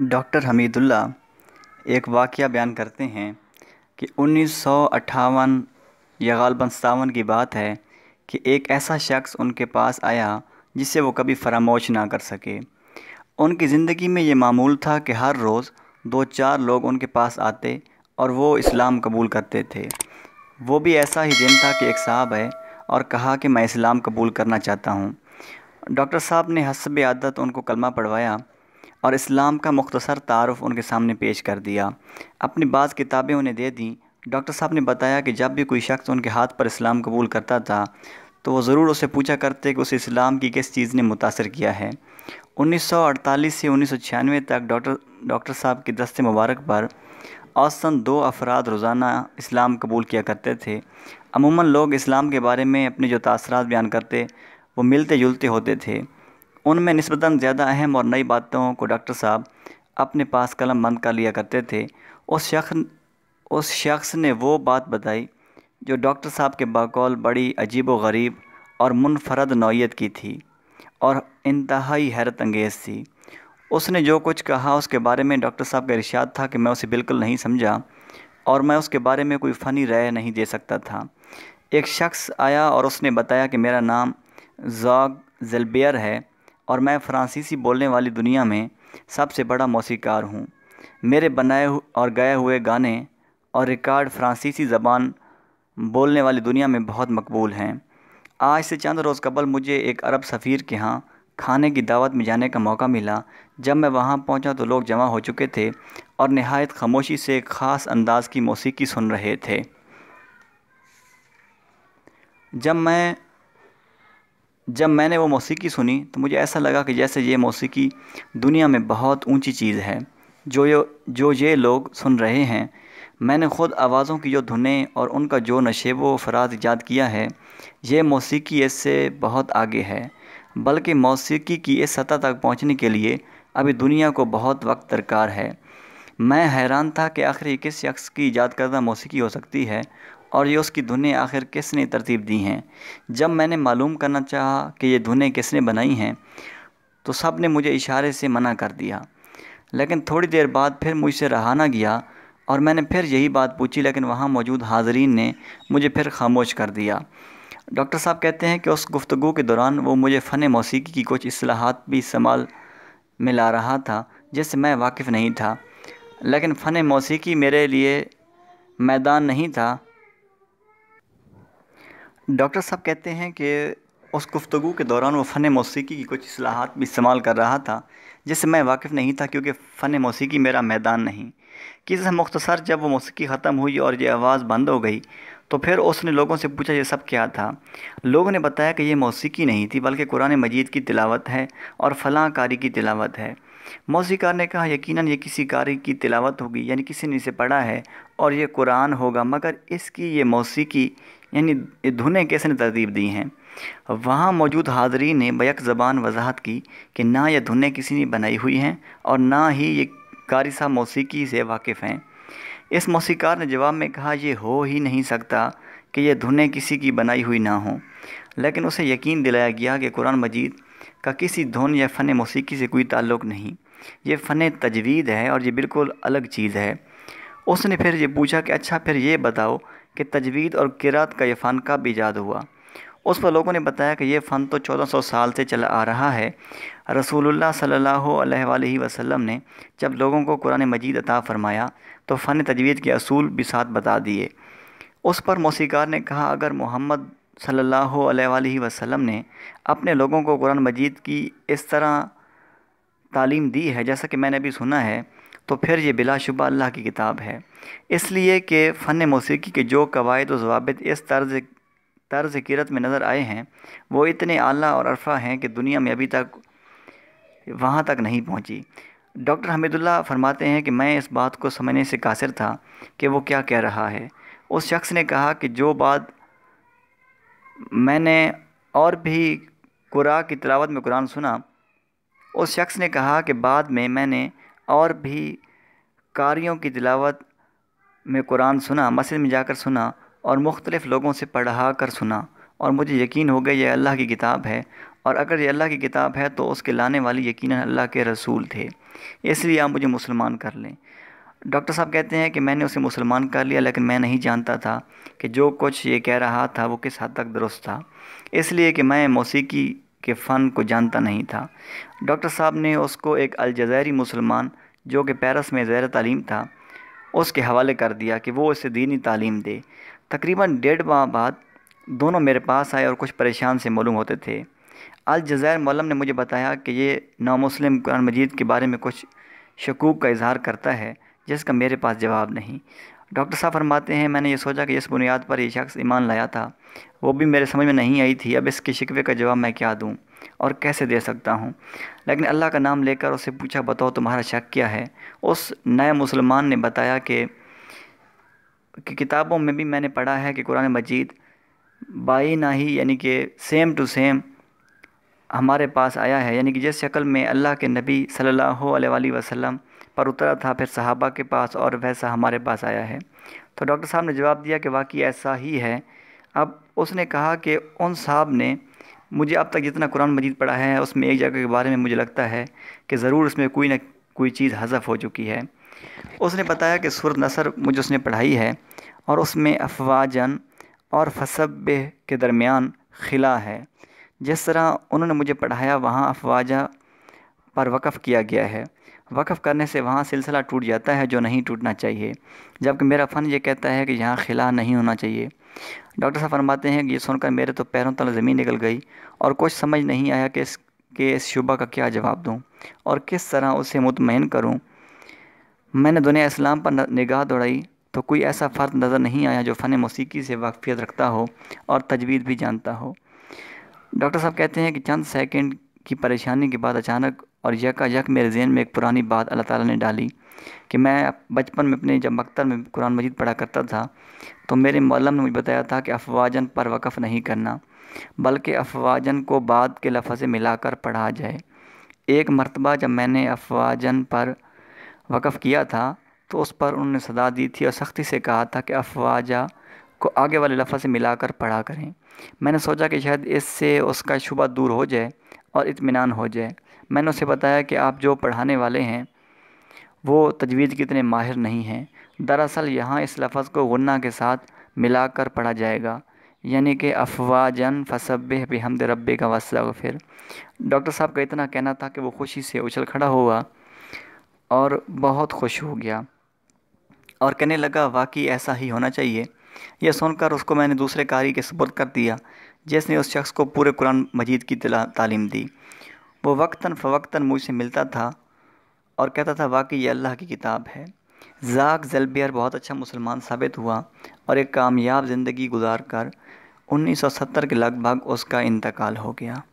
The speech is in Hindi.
डॉक्टर हमीदुल्ला एक वाक़ बयान करते हैं कि उन्नीस सौ अट्ठावन या गालबन सतावन की बात है कि एक ऐसा शख्स उनके पास आया जिसे वो कभी फरामोश ना कर सके उनकी ज़िंदगी में ये मामूल था कि हर रोज़ दो चार लोग उनके पास आते और वो इस्लाम कबूल करते थे वो भी ऐसा ही दिन था कि एक साहब है और कहा कि मैं इस्लाम कबूल करना चाहता हूँ डॉक्टर साहब ने हसब आदत उनको कलमा पढ़वाया और इस्लाम का मुख्तसर तारफ़ उनके सामने पेश कर दिया अपनी बाज़ किताबें उन्हें दे दी डॉक्टर साहब ने बताया कि जब भी कोई शख्स उनके हाथ पर इस्लाम कबूल करता था तो वो ज़रूर उसे पूछा करते कि उसे इस्लाम की किस चीज़ ने मुतासर किया है 1948 से उन्नीस तक डॉक्टर डॉक्टर साहब के दस्ते मुबारक पर औसतन दो अफराद रोज़ाना इस्लाम कबूल किया करते थे अमूमन लोग इस्लाम के बारे में अपने जो तसरत बयान करते वो मिलते जुलते होते थे उनमें नस्बता ज़्यादा अहम और नई बातों को डॉक्टर साहब अपने पास कलम बंद कर लिया करते थे उस शख्स उस शख्स ने वो बात बताई जो डॉक्टर साहब के बकौल बड़ी अजीब व गरीब और मुनफरद नौीयत की थी और इंतहाई हैरत अंगेज़ थी उसने जो कुछ कहा उसके बारे में डॉक्टर साहब का इर्शाद था कि मैं उसे बिल्कुल नहीं समझा और मैं उसके बारे में कोई फ़नी राय नहीं दे सकता था एक शख्स आया और उसने बताया कि मेरा नाम जॉग जलबेयर है और मैं फ्रांसीसी बोलने वाली दुनिया में सबसे बड़ा मौसीकार हूँ मेरे बनाए और गाए हुए गाने और रिकॉर्ड फ्रांसीसी ज़बान बोलने वाली दुनिया में बहुत मकबूल हैं आज से चंद रोज़ कबल मुझे एक अरब सफ़ीर के यहाँ खाने की दावत में जाने का मौका मिला जब मैं वहाँ पहुँचा तो लोग जमा हो चुके थे और नहायत खामोशी से एक ख़ास अंदाज की मौसीकी सुन रहे थे जब मैं जब मैंने वो मौसीकी सुनी तो मुझे ऐसा लगा कि जैसे ये मौसीकी दुनिया में बहुत ऊंची चीज़ है जो यो जो ये लोग सुन रहे हैं मैंने ख़ुद आवाज़ों की जो धुनें और उनका जो नशेब व फराज ईजाद किया है ये मौसीकी इससे बहुत आगे है बल्कि मौसीकी की इस सतह तक पहुँचने के लिए अभी दुनिया को बहुत वक्त दरकार है मैं हैरान था कि आखिर किस शख्स की ईजाद करना मौसीकी हो सकती है और ये उसकी धुनें आखिर किसने तरतीब दी हैं जब मैंने मालूम करना चाहा कि ये धुनें किसने बनाई हैं तो सब ने मुझे इशारे से मना कर दिया लेकिन थोड़ी देर बाद फिर मुझसे रहा ना गया और मैंने फिर यही बात पूछी लेकिन वहाँ मौजूद हाजरीन ने मुझे फिर खामोश कर दिया डॉक्टर साहब कहते हैं कि उस गुफ्तु के दौरान वो मुझे फ़न मौसीकी की कुछ असलाहत भी इस्तेमाल में ला रहा था जिससे मैं वाकिफ़ नहीं था लेकिन फ़न मौसीकी मेरे लिए मैदान नहीं था डॉक्टर साहब कहते हैं कि उस गुफ्तु के दौरान वो फ़न मौसीकी की कुछ असलाहत भी इस्तेमाल कर रहा था जिससे मैं वाकिफ़ नहीं था क्योंकि फ़न मौसीकी मेरा मैदान नहीं किस मुख्तसर जब वो मौसीकी ख़त्म हुई और ये आवाज़ बंद हो गई तो फिर उसने लोगों से पूछा ये सब क्या था लोगों ने बताया कि ये मौसीकी नहीं थी बल्कि कुरान मजीद की तिलावत है और फलाँ कारी की तिलावत है मौसीकार ने कहा यकीन ये किसी कारी की तिलावत होगी यानी किसी ने इसे पढ़ा है और ये कुरान होगा मगर इसकी ये मौसीकी यानी धुने कैसे ने तरतीब दी हैं वहाँ मौजूद हाजरी ने बैक ज़बान वजाहत की कि ना यह धुने किसी ने बनाई हुई हैं और ना ही ये कारी मौसीकी से वाकिफ़ हैं इस मौसीकार ने जवाब में कहा यह हो ही नहीं सकता कि यह धुनें किसी की बनाई हुई ना हो लेकिन उसे यकीन दिलाया गया कि कुरान मजीद का किसी धुन या फ़न मौसीकी से कोई ताल्लुक़ नहीं ये फ़न तजवीद है और ये बिल्कुल अलग चीज़ है उसने फिर ये पूछा कि अच्छा फिर ये बताओ कि तजवीद और किरात का ये फ़न कब ईजाद हुआ उस पर लोगों ने बताया कि ये फ़न तो 1400 साल से चला आ रहा है रसूलुल्लाह सल्लल्लाहु अलैहि वसल्लम ने जब लोगों को कुरान मजीद अता फ़रमाया तो फ़न तजवीद के असूल भी साथ बता दिए उस पर मौसीकार ने कहा अगर मोहम्मद सल्लल्लाहु अलैहि वसल्लम ने अपने लोगों को कुरान मजीद की इस तरह तालीम दी है जैसा कि मैंने अभी सुना है तो फिर ये बिलाशुबा अल्लाह की किताब है इसलिए कि फ़न मौसीकी के जो कवायद व जवाबित इस तर्ज तर्ज किरत में नज़र आए हैं वो इतने आला और अरफा हैं कि दुनिया में अभी तक वहाँ तक नहीं पहुँची डॉक्टर हमीदुल्ला फरमाते हैं कि मैं इस बात को समझने से कासिर था कि वो क्या कह रहा है उस शख्स ने कहा कि जो बात मैंने और भी कुरा की तलावत में कुरान सुना उस शख्स ने कहा कि बाद में मैंने और भी कारियों की तिलावत में कुरान सुना मस्जिद में जाकर सुना और मुख्तलिफ़ लोगों से पढ़ा कर सुना और मुझे यकीन हो गया यह अल्लाह की किताब है और अगर ये अल्लाह की किताब है तो उसके लाने वाले यकीन अल्लाह के रसूल थे इसलिए आप मुझे मुसलमान कर लें डॉक्टर साहब कहते हैं कि मैंने उसे मुसलमान कर लिया लेकिन मैं नहीं जानता था कि जो कुछ ये कह रहा था वो किस हद तक दुरुस्त था इसलिए कि मैं मौसीकी के फ़न को जानता नहीं था डॉक्टर साहब ने उसको एक अलज़ैरी मुसलमान जो कि पैरस में ज़ैर तलीम था उसके हवाले कर दिया कि वो उसे दीनी तालीम दे तकरीबन डेढ़ माह बाद दोनों मेरे पास आए और कुछ परेशान से मालूम होते थे अलजैर मलम ने मुझे बताया कि ये नामुस्लिम कुरान मजीद के बारे में कुछ शकूक का इजहार करता है जिसका मेरे पास जवाब नहीं डॉक्टर साहब फरमाते हैं मैंने ये सोचा कि इस बुनियाद पर ये शख्स ईमान लाया था वो भी मेरे समझ में नहीं आई थी अब इसके शिकवे का जवाब मैं क्या दूँ और कैसे दे सकता हूँ लेकिन अल्लाह का नाम लेकर उससे पूछा बताओ तुम्हारा शक क्या है उस नए मुसलमान ने बताया कि, कि किताबों में भी मैंने पढ़ा है कि कुरान मजीद बाई ना ही यानी कि सेम टू सेम हमारे पास आया है यानी कि जिस शक्ल में अल्लाह के नबी सल्लल्लाहु अलैहि वसल्लम पर उतरा था फिर सहाबा के पास और वैसा हमारे पास आया है तो डॉक्टर साहब ने जवाब दिया कि वाकई ऐसा ही है अब उसने कहा कि उन साहब ने मुझे अब तक जितना कुरान मजीद पढ़ा है उसमें एक जगह के बारे में मुझे लगता है कि ज़रूर उसमें कोई ना कोई चीज़ हज़फ हो चुकी है उसने बताया कि सुर नसर मुझे उसने पढ़ाई है और उसमें अफवाजन और फसब के दरमियान खिला है जिस तरह उन्होंने मुझे पढ़ाया वहाँ अफवाजा पर वक़ किया गया है वक्फ करने से वहाँ सिलसिला टूट जाता है जो नहीं टूटना चाहिए जबकि मेरा फ़न ये कहता है कि यहाँ खिला नहीं होना चाहिए डॉक्टर साहब फरमाते हैं कि ये सुनकर मेरे तो पैरों तल ज़मीन निकल गई और कुछ समझ नहीं आया कि इस के इस शुबा का क्या जवाब दूँ और किस तरह उसे मुतमिन करूँ मैंने दुनिया इस्लाम पर निगाह दौड़ाई तो कोई ऐसा फ़र्द नज़र नहीं आया जो फ़न मौसीकी से वाकफियत रखता हो और तजवीद भी जानता हो डॉक्टर साहब कहते हैं कि चंद सेकेंड की परेशानी के बाद अचानक और यका यक मेरे जहन में एक पुरानी बात अल्लाह ताला ने डाली कि मैं बचपन में अपने जब मकतल में कुरान मजीद पढ़ा करता था तो मेरे मौलम ने मुझे बताया था कि अफवाजन पर वक़फ़ नहीं करना बल्कि अफवाजन को बाद के लफ्ज़ से मिलाकर पढ़ा जाए एक मरतबा जब मैंने अफवाजन पर वक़ किया था तो उस पर उन्होंने सदा दी थी और सख्ती से कहा था कि अफवाजा को आगे वाले लफ्ज़ से मिलाकर पढ़ा करें मैंने सोचा कि शायद इससे उसका शुबा दूर हो जाए और इत्मीनान हो जाए मैंने उसे बताया कि आप जो पढ़ाने वाले हैं वो तजवीज़ के इतने माहिर नहीं हैं दरअसल यहाँ इस लफ्ज़ को गन्ना के साथ मिलाकर पढ़ा जाएगा यानी कि अफवाजन फसब हमद रब का वसा फिर डॉक्टर साहब का इतना कहना था कि वो खुशी से उछल खड़ा हुआ और बहुत खुश हो गया और कहने लगा वाकई ऐसा ही होना चाहिए यह सुनकर उसको मैंने दूसरे कारी के सुपुर्द कर दिया जिसने उस शख्स को पूरे कुरान मजीद की तालीम दी वो वक्ता फ़वक्ता मुझसे मिलता था और कहता था वाकई ये अल्लाह की किताब है जाक जल्बियर बहुत अच्छा मुसलमान साबित हुआ और एक कामयाब ज़िंदगी गुजार कर सत्तर के लगभग उसका इंतकाल हो गया